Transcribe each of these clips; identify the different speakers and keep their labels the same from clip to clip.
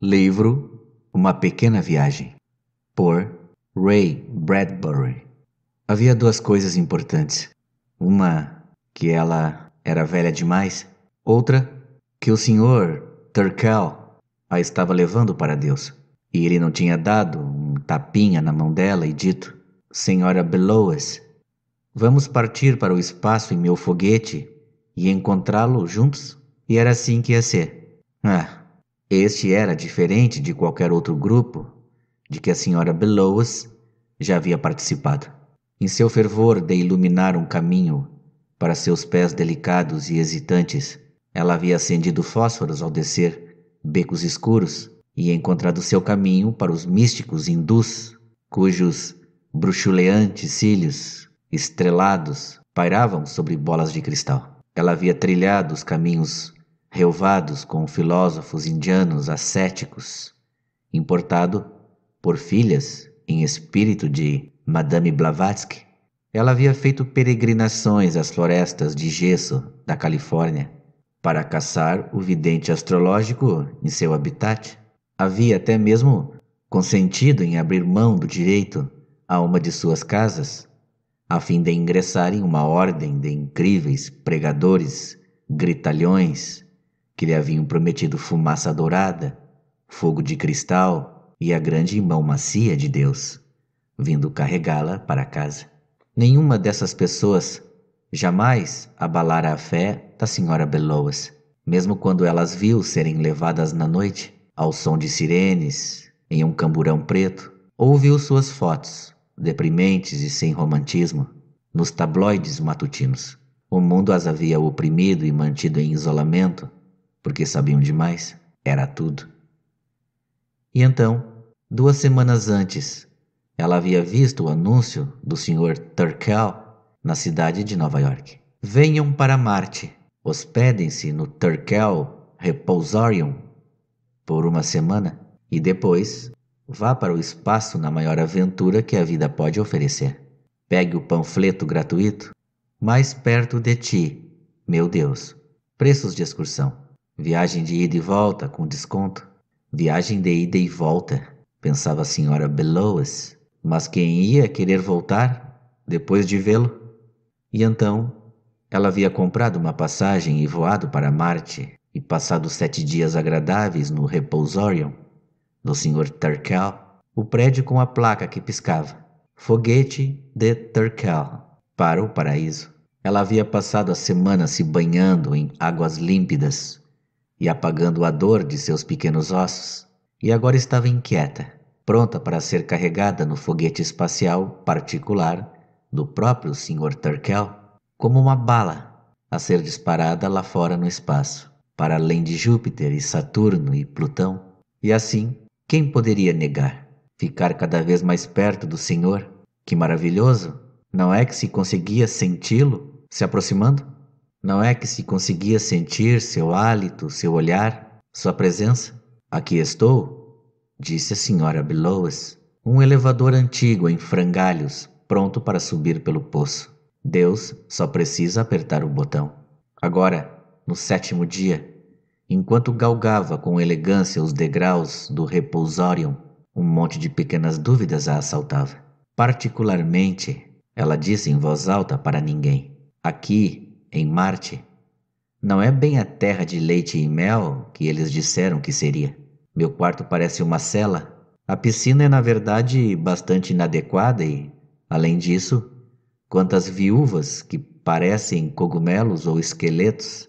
Speaker 1: Livro Uma Pequena Viagem, por Ray Bradbury. Havia duas coisas importantes. Uma, que ela era velha demais. Outra, que o senhor Turkel a estava levando para Deus. E ele não tinha dado um tapinha na mão dela e dito: Senhora Belowes, vamos partir para o espaço em meu foguete e encontrá-lo juntos? E era assim que ia ser. Ah, este era diferente de qualquer outro grupo de que a senhora Bellows já havia participado. Em seu fervor de iluminar um caminho para seus pés delicados e hesitantes, ela havia acendido fósforos ao descer becos escuros e encontrado seu caminho para os místicos hindus, cujos bruxuleantes cílios estrelados pairavam sobre bolas de cristal. Ela havia trilhado os caminhos relevados com filósofos indianos ascéticos, importado por filhas em espírito de Madame Blavatsky, ela havia feito peregrinações às florestas de gesso da Califórnia para caçar o vidente astrológico em seu habitat. Havia até mesmo consentido em abrir mão do direito a uma de suas casas, a fim de ingressar em uma ordem de incríveis pregadores, gritalhões que lhe haviam prometido fumaça dourada, fogo de cristal e a grande mão macia de Deus, vindo carregá-la para casa. Nenhuma dessas pessoas jamais abalara a fé da senhora Bellows, mesmo quando elas viu serem levadas na noite ao som de sirenes em um camburão preto, ouviu suas fotos, deprimentes e sem romantismo, nos tabloides matutinos. O mundo as havia oprimido e mantido em isolamento porque sabiam demais, era tudo. E então, duas semanas antes, ela havia visto o anúncio do Sr. Turkel na cidade de Nova York. Venham para Marte, hospedem-se no Turkel Repousarium por uma semana e depois vá para o espaço na maior aventura que a vida pode oferecer. Pegue o panfleto gratuito mais perto de ti, meu Deus. Preços de excursão. Viagem de ida e volta com desconto. Viagem de ida e volta, pensava a senhora Bellows. Mas quem ia querer voltar depois de vê-lo? E então ela havia comprado uma passagem e voado para Marte e passado sete dias agradáveis no repousorium do Sr. Turkel, o prédio com a placa que piscava, Foguete de Turkel, para o paraíso. Ela havia passado a semana se banhando em águas límpidas, e apagando a dor de seus pequenos ossos, e agora estava inquieta, pronta para ser carregada no foguete espacial particular do próprio Sr. Turkel, como uma bala a ser disparada lá fora no espaço, para além de Júpiter e Saturno e Plutão. E assim, quem poderia negar? Ficar cada vez mais perto do Senhor? Que maravilhoso! Não é que se conseguia senti-lo se aproximando? Não é que se conseguia sentir seu hálito, seu olhar, sua presença? Aqui estou, disse a senhora Bilowes, um elevador antigo em frangalhos, pronto para subir pelo poço. Deus só precisa apertar o botão. Agora, no sétimo dia, enquanto galgava com elegância os degraus do repousorium, um monte de pequenas dúvidas a assaltava. Particularmente, ela disse em voz alta para ninguém: Aqui em Marte. Não é bem a terra de leite e mel que eles disseram que seria. Meu quarto parece uma cela. A piscina é, na verdade, bastante inadequada e, além disso, quantas viúvas que parecem cogumelos ou esqueletos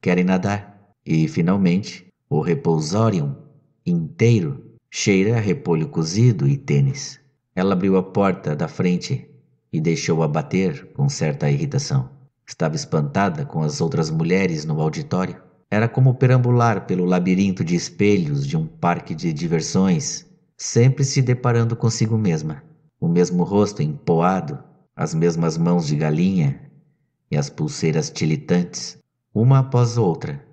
Speaker 1: querem nadar. E, finalmente, o repousório inteiro cheira a repolho cozido e tênis. Ela abriu a porta da frente e deixou-a bater com certa irritação. Estava espantada com as outras mulheres no auditório. Era como perambular pelo labirinto de espelhos de um parque de diversões, sempre se deparando consigo mesma. O mesmo rosto empoado, as mesmas mãos de galinha e as pulseiras tilitantes, uma após outra.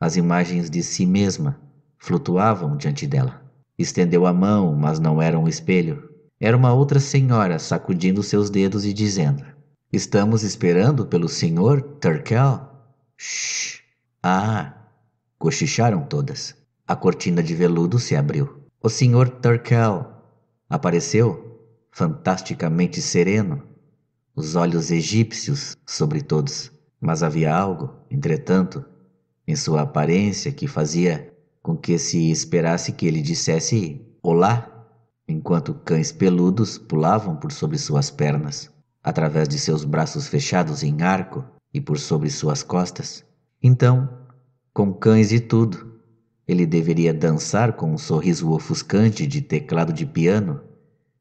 Speaker 1: As imagens de si mesma flutuavam diante dela. Estendeu a mão, mas não era um espelho. Era uma outra senhora sacudindo seus dedos e dizendo: Estamos esperando pelo Sr. Turkel? Shh! Ah! Cochicharam todas. A cortina de veludo se abriu. O Sr. Turkel apareceu, fantasticamente sereno, os olhos egípcios sobre todos. Mas havia algo, entretanto, em sua aparência que fazia com que se esperasse que ele dissesse Olá, enquanto cães peludos pulavam por sobre suas pernas através de seus braços fechados em arco e por sobre suas costas. Então, com cães e tudo, ele deveria dançar com um sorriso ofuscante de teclado de piano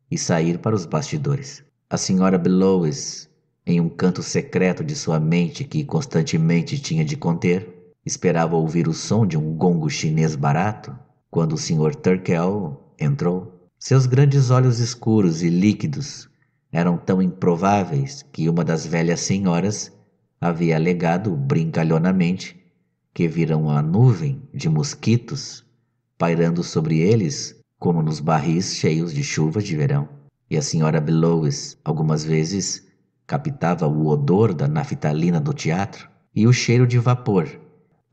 Speaker 1: e sair para os bastidores. A senhora Belowes, em um canto secreto de sua mente que constantemente tinha de conter, esperava ouvir o som de um gongo chinês barato quando o Sr. Turkel entrou. Seus grandes olhos escuros e líquidos eram tão improváveis que uma das velhas senhoras havia alegado brincalhonamente que viram uma nuvem de mosquitos pairando sobre eles como nos barris cheios de chuvas de verão. E a senhora Belowes algumas vezes captava o odor da naftalina do teatro e o cheiro de vapor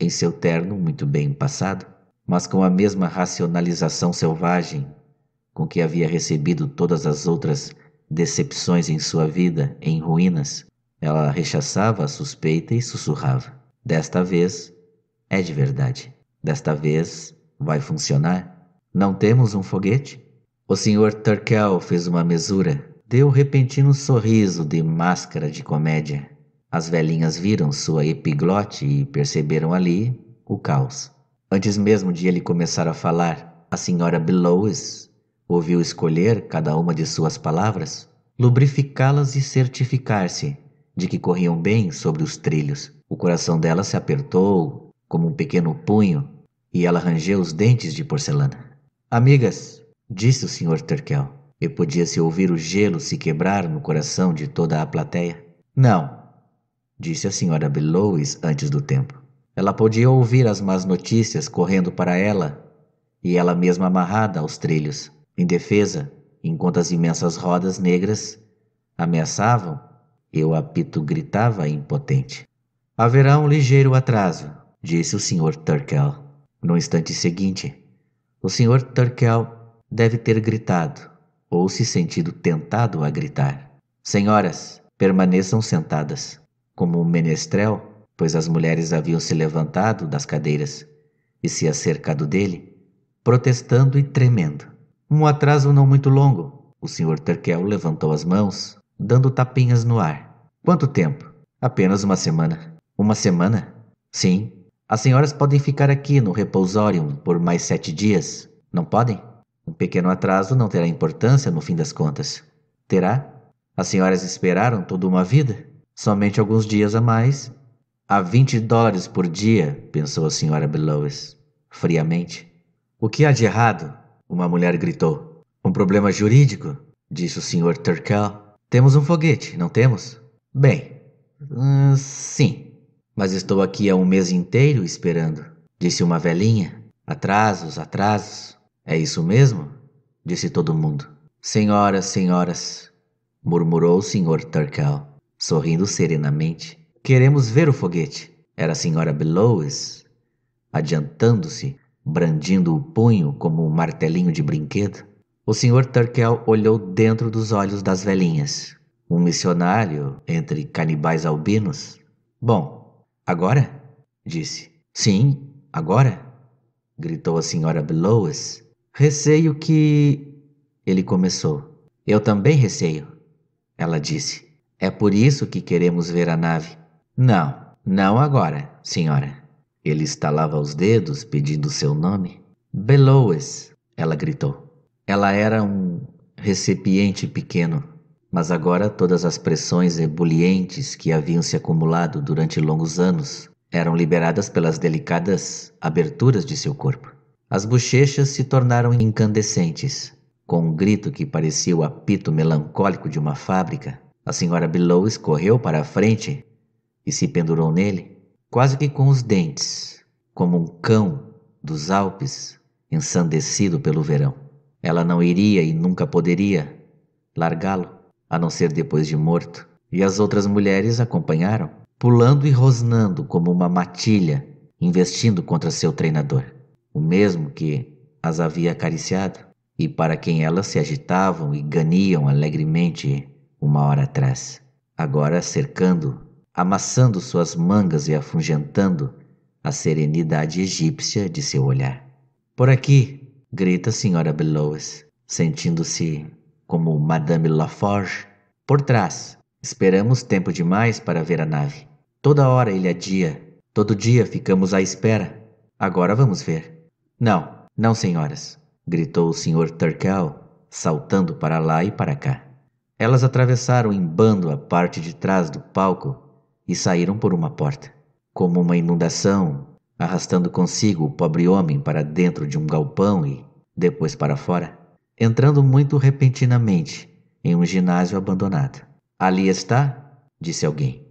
Speaker 1: em seu terno muito bem passado, mas com a mesma racionalização selvagem com que havia recebido todas as outras decepções em sua vida em ruínas, ela rechaçava a suspeita e sussurrava: Desta vez é de verdade. Desta vez vai funcionar. Não temos um foguete? O Sr. Turkel fez uma mesura, deu um repentino sorriso de máscara de comédia. As velhinhas viram sua epiglote e perceberam ali o caos. Antes mesmo de ele começar a falar, a Sra. Bellows ouviu escolher cada uma de suas palavras, lubrificá-las e certificar-se de que corriam bem sobre os trilhos. O coração dela se apertou como um pequeno punho e ela rangeu os dentes de porcelana. Amigas, disse o Sr. Terkel, e podia-se ouvir o gelo se quebrar no coração de toda a plateia. Não, disse a Sra. Bellows antes do tempo. Ela podia ouvir as más notícias correndo para ela e ela mesma amarrada aos trilhos. Em defesa, enquanto as imensas rodas negras ameaçavam, eu apito gritava impotente. Haverá um ligeiro atraso, disse o Sr. Turkel. No instante seguinte, o Sr. Turkel deve ter gritado, ou se sentido tentado a gritar. Senhoras, permaneçam sentadas. Como um menestrel, pois as mulheres haviam se levantado das cadeiras e se acercado dele, protestando e tremendo. Um atraso não muito longo. O Sr. Terkel levantou as mãos, dando tapinhas no ar. Quanto tempo? Apenas uma semana. Uma semana? Sim. As senhoras podem ficar aqui no repousório por mais sete dias, não podem? Um pequeno atraso não terá importância no fim das contas. Terá? As senhoras esperaram toda uma vida? Somente alguns dias a mais. A vinte dólares por dia, pensou a senhora Bellows, friamente. O que há de errado uma mulher gritou. Um problema jurídico? Disse o Sr. Turkel. Temos um foguete, não temos? Bem, hum, sim. Mas estou aqui há um mês inteiro esperando, disse uma velhinha. Atrasos, atrasos. É isso mesmo? Disse todo mundo. Senhoras, senhoras, murmurou o Sr. Turkel, sorrindo serenamente. Queremos ver o foguete. Era a senhora Bellows, adiantando-se brandindo o punho como um martelinho de brinquedo? O Sr. Turkel olhou dentro dos olhos das velhinhas. Um missionário entre canibais albinos? Bom, agora? Disse. Sim, agora? Gritou a Sra. Blowes. Receio que. Ele começou. Eu também receio. Ela disse. É por isso que queremos ver a nave. Não, não agora, senhora. Ele estalava os dedos pedindo seu nome. Beloes, ela gritou. Ela era um recipiente pequeno, mas agora todas as pressões ebulientes que haviam se acumulado durante longos anos eram liberadas pelas delicadas aberturas de seu corpo. As bochechas se tornaram incandescentes. Com um grito que parecia o apito melancólico de uma fábrica, a senhora Billows correu para a frente e se pendurou nele, quase que com os dentes, como um cão dos Alpes ensandecido pelo verão. Ela não iria e nunca poderia largá-lo, a não ser depois de morto. E as outras mulheres acompanharam, pulando e rosnando como uma matilha, investindo contra seu treinador, o mesmo que as havia acariciado e para quem elas se agitavam e ganiam alegremente uma hora atrás, agora cercando amassando suas mangas e afugentando a serenidade egípcia de seu olhar. Por aqui, grita a senhora Bellows, sentindo-se como Madame Laforge. Por trás, esperamos tempo demais para ver a nave. Toda hora ele adia, todo dia ficamos à espera. Agora vamos ver. Não, não, senhoras, gritou o senhor Turkel, saltando para lá e para cá. Elas atravessaram em bando a parte de trás do palco e saíram por uma porta. Como uma inundação, arrastando consigo o pobre homem para dentro de um galpão e depois para fora, entrando muito repentinamente em um ginásio abandonado. Ali está, disse alguém.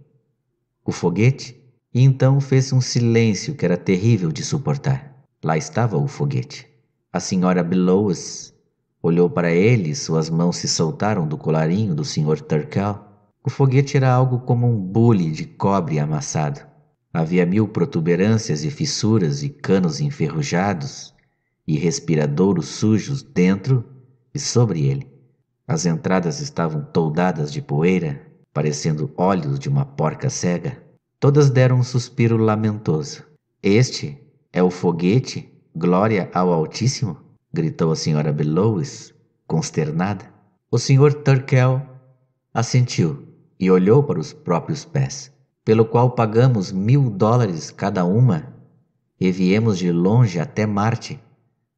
Speaker 1: O foguete? E então fez um silêncio que era terrível de suportar. Lá estava o foguete. A senhora Bellows olhou para ele, suas mãos se soltaram do colarinho do senhor Turkel o foguete era algo como um bule de cobre amassado. Havia mil protuberâncias e fissuras e canos enferrujados e respiradouros sujos dentro e sobre ele. As entradas estavam toldadas de poeira, parecendo olhos de uma porca cega. Todas deram um suspiro lamentoso. Este é o foguete? Glória ao Altíssimo? gritou a senhora Bellows, consternada. O senhor Turkel assentiu e olhou para os próprios pés, pelo qual pagamos mil dólares cada uma, e viemos de longe até Marte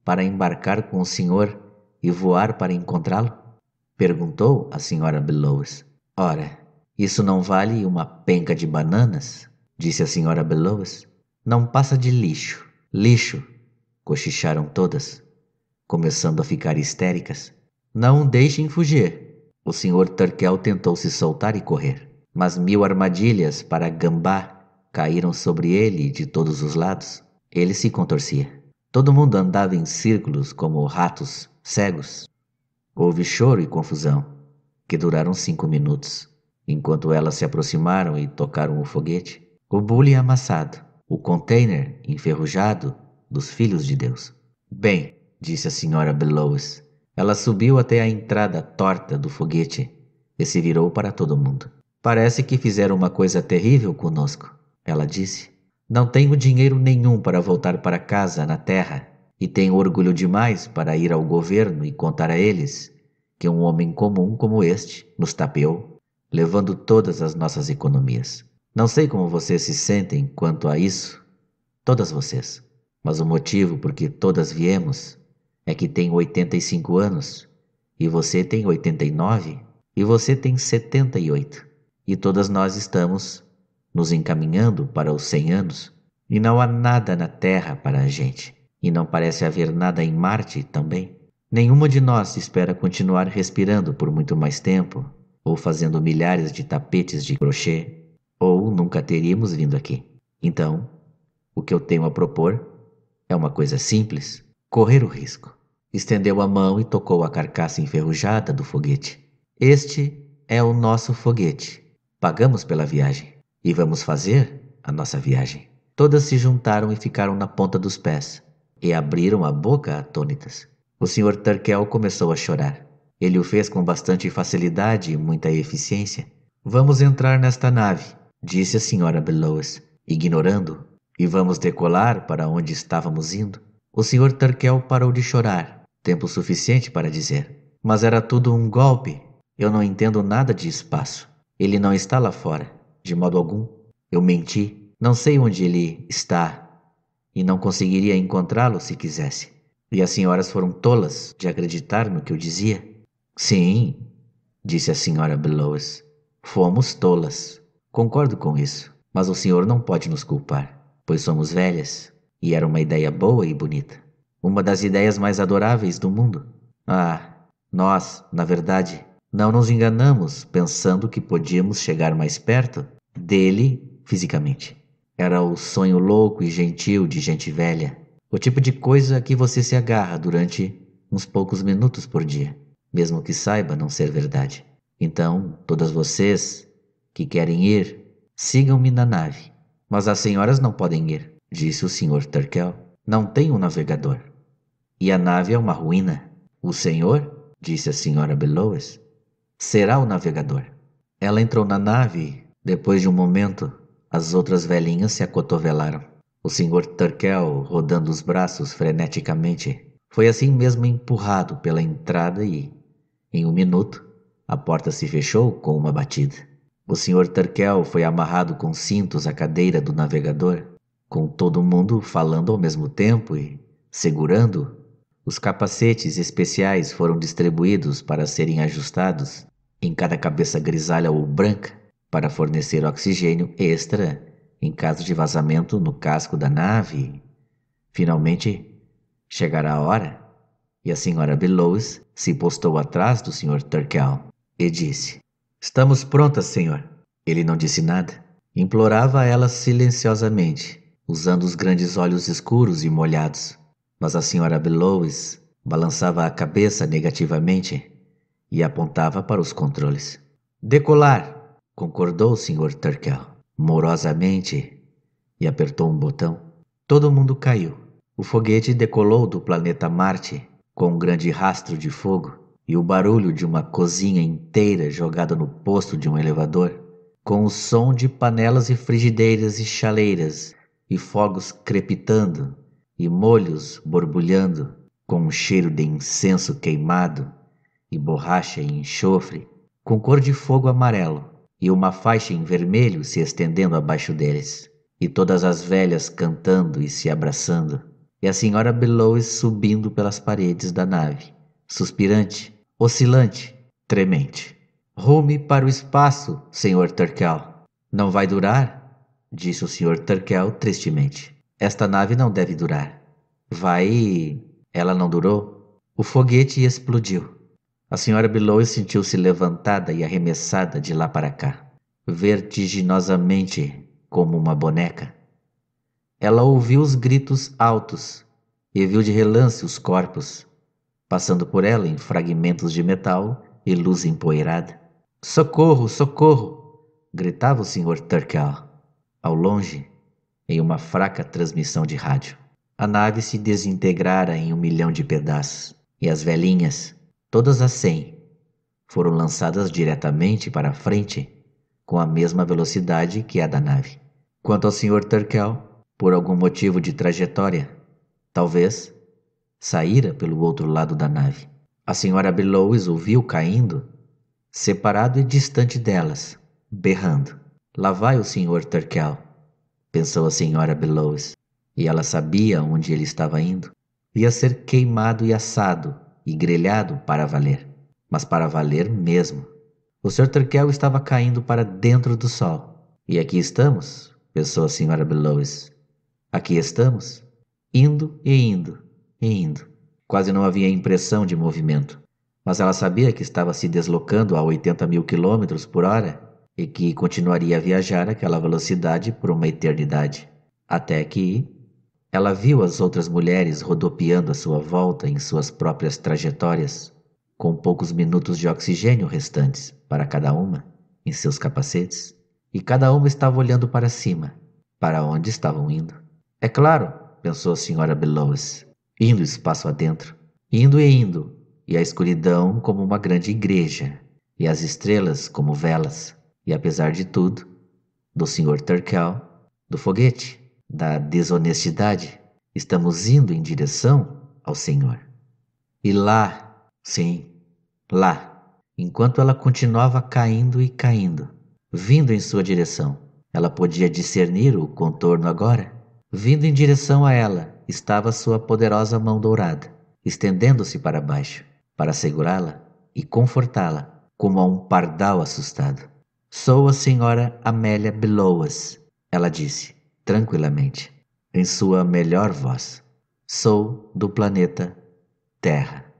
Speaker 1: para embarcar com o senhor e voar para encontrá-lo? Perguntou a senhora Bellows. Ora, isso não vale uma penca de bananas, disse a senhora Bellows. Não passa de lixo. Lixo, cochicharam todas, começando a ficar histéricas. Não deixem fugir, o senhor Turkel tentou se soltar e correr, mas mil armadilhas para gambá caíram sobre ele de todos os lados. Ele se contorcia. Todo mundo andava em círculos como ratos cegos. Houve choro e confusão, que duraram cinco minutos. Enquanto elas se aproximaram e tocaram o foguete, o bule amassado, o container enferrujado dos filhos de Deus. Bem, disse a senhora Bellows, ela subiu até a entrada torta do foguete e se virou para todo mundo. Parece que fizeram uma coisa terrível conosco, ela disse. Não tenho dinheiro nenhum para voltar para casa na terra e tenho orgulho demais para ir ao governo e contar a eles que um homem comum como este nos tapeou, levando todas as nossas economias. Não sei como vocês se sentem quanto a isso, todas vocês, mas o motivo por que todas viemos é que tem 85 anos, e você tem 89, e você tem 78, e todas nós estamos nos encaminhando para os 100 anos, e não há nada na Terra para a gente, e não parece haver nada em Marte também. Nenhuma de nós espera continuar respirando por muito mais tempo, ou fazendo milhares de tapetes de crochê, ou nunca teríamos vindo aqui. Então, o que eu tenho a propor é uma coisa simples: correr o risco. Estendeu a mão e tocou a carcaça enferrujada do foguete. Este é o nosso foguete. Pagamos pela viagem e vamos fazer a nossa viagem. Todas se juntaram e ficaram na ponta dos pés e abriram a boca atônitas. O Sr. Turkel começou a chorar. Ele o fez com bastante facilidade e muita eficiência. Vamos entrar nesta nave, disse a Sra. Bellows, ignorando, e vamos decolar para onde estávamos indo. O Sr. Turkel parou de chorar tempo suficiente para dizer. Mas era tudo um golpe. Eu não entendo nada de espaço. Ele não está lá fora, de modo algum. Eu menti. Não sei onde ele está e não conseguiria encontrá-lo se quisesse. E as senhoras foram tolas de acreditar no que eu dizia. Sim, disse a senhora Bellows. Fomos tolas. Concordo com isso, mas o senhor não pode nos culpar, pois somos velhas e era uma ideia boa e bonita. Uma das ideias mais adoráveis do mundo. Ah, nós, na verdade, não nos enganamos pensando que podíamos chegar mais perto dele fisicamente. Era o sonho louco e gentil de gente velha. O tipo de coisa que você se agarra durante uns poucos minutos por dia, mesmo que saiba não ser verdade. Então, todas vocês que querem ir, sigam-me na nave. Mas as senhoras não podem ir, disse o Sr. Turkel. Não tenho um navegador e a nave é uma ruína. O senhor, disse a senhora Bellows, será o navegador. Ela entrou na nave. Depois de um momento, as outras velhinhas se acotovelaram. O senhor Turkel, rodando os braços freneticamente, foi assim mesmo empurrado pela entrada e, em um minuto, a porta se fechou com uma batida. O senhor Turkel foi amarrado com cintos à cadeira do navegador, com todo mundo falando ao mesmo tempo e segurando os capacetes especiais foram distribuídos para serem ajustados em cada cabeça grisalha ou branca para fornecer oxigênio extra em caso de vazamento no casco da nave. Finalmente, chegará a hora. E a senhora Belows se postou atrás do Sr. Turkel e disse: Estamos prontas, senhor. Ele não disse nada. Implorava a ela silenciosamente, usando os grandes olhos escuros e molhados mas a senhora Bellows balançava a cabeça negativamente e apontava para os controles. Decolar! concordou o Sr. Turkel morosamente e apertou um botão. Todo mundo caiu. O foguete decolou do planeta Marte com um grande rastro de fogo e o barulho de uma cozinha inteira jogada no posto de um elevador, com o som de panelas e frigideiras e chaleiras e fogos crepitando e molhos borbulhando com um cheiro de incenso queimado e borracha e enxofre, com cor de fogo amarelo e uma faixa em vermelho se estendendo abaixo deles, e todas as velhas cantando e se abraçando, e a senhora Bellows subindo pelas paredes da nave, suspirante, oscilante, tremente. Rume para o espaço, senhor Turkel. Não vai durar? disse o senhor Turkel tristemente. Esta nave não deve durar. Vai. Ela não durou. O foguete explodiu. A senhora Billow sentiu-se levantada e arremessada de lá para cá, vertiginosamente como uma boneca. Ela ouviu os gritos altos e viu de relance os corpos, passando por ela em fragmentos de metal e luz empoeirada. Socorro, socorro! gritava o senhor Turkel. Ao longe, em uma fraca transmissão de rádio. A nave se desintegrara em um milhão de pedaços, e as velhinhas, todas as cem, foram lançadas diretamente para a frente com a mesma velocidade que a da nave. Quanto ao Sr. Turkel, por algum motivo de trajetória, talvez, saíra pelo outro lado da nave. A Sra. Bellows o viu caindo, separado e distante delas, berrando. Lá vai o Sr. Turkel, pensou a senhora Bellows, e ela sabia onde ele estava indo. Ia ser queimado e assado e grelhado para valer, mas para valer mesmo. O Sr. Turkel estava caindo para dentro do sol. E aqui estamos, pensou a senhora Bellows. Aqui estamos, indo e indo e indo. Quase não havia impressão de movimento, mas ela sabia que estava se deslocando a 80 mil quilômetros por hora e que continuaria a viajar àquela velocidade por uma eternidade, até que ela viu as outras mulheres rodopiando à sua volta em suas próprias trajetórias, com poucos minutos de oxigênio restantes para cada uma em seus capacetes, e cada uma estava olhando para cima, para onde estavam indo. É claro, pensou a senhora Bellows, indo espaço adentro, indo e indo, e a escuridão como uma grande igreja, e as estrelas como velas e apesar de tudo, do Sr. Turkel, do foguete, da desonestidade, estamos indo em direção ao Senhor. E lá, sim, lá, enquanto ela continuava caindo e caindo, vindo em sua direção, ela podia discernir o contorno agora. Vindo em direção a ela estava sua poderosa mão dourada, estendendo-se para baixo, para segurá-la e confortá-la, como a um pardal assustado. Sou a senhora Amélia Beloas, ela disse, tranquilamente, em sua melhor voz. Sou do planeta Terra.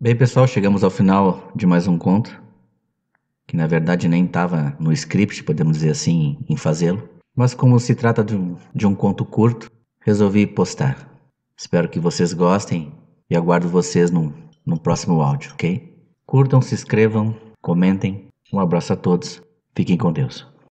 Speaker 1: Bem, pessoal, chegamos ao final de mais um conto, que na verdade nem estava no script, podemos dizer assim, em fazê-lo. Mas como se trata de um, de um conto curto, resolvi postar. Espero que vocês gostem e aguardo vocês no, no próximo áudio, ok? Curtam, se inscrevam, comentem um abraço a todos. Fiquem com Deus.